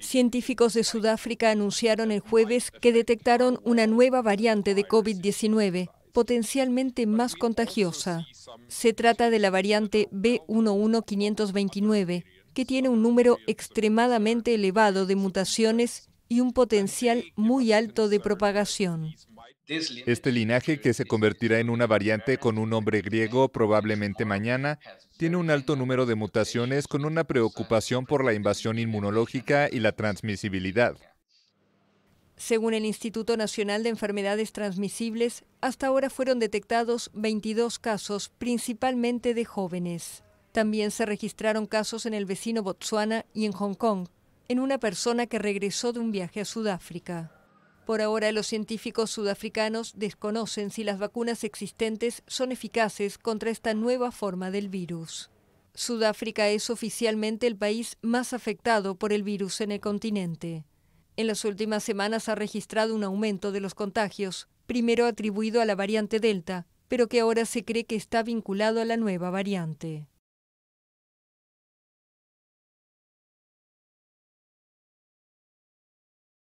Científicos de Sudáfrica anunciaron el jueves que detectaron una nueva variante de COVID-19 potencialmente más contagiosa. Se trata de la variante B11529, que tiene un número extremadamente elevado de mutaciones y un potencial muy alto de propagación. Este linaje, que se convertirá en una variante con un nombre griego probablemente mañana, tiene un alto número de mutaciones con una preocupación por la invasión inmunológica y la transmisibilidad. Según el Instituto Nacional de Enfermedades Transmisibles, hasta ahora fueron detectados 22 casos, principalmente de jóvenes. También se registraron casos en el vecino Botsuana y en Hong Kong, en una persona que regresó de un viaje a Sudáfrica. Por ahora, los científicos sudafricanos desconocen si las vacunas existentes son eficaces contra esta nueva forma del virus. Sudáfrica es oficialmente el país más afectado por el virus en el continente. En las últimas semanas ha registrado un aumento de los contagios, primero atribuido a la variante Delta, pero que ahora se cree que está vinculado a la nueva variante.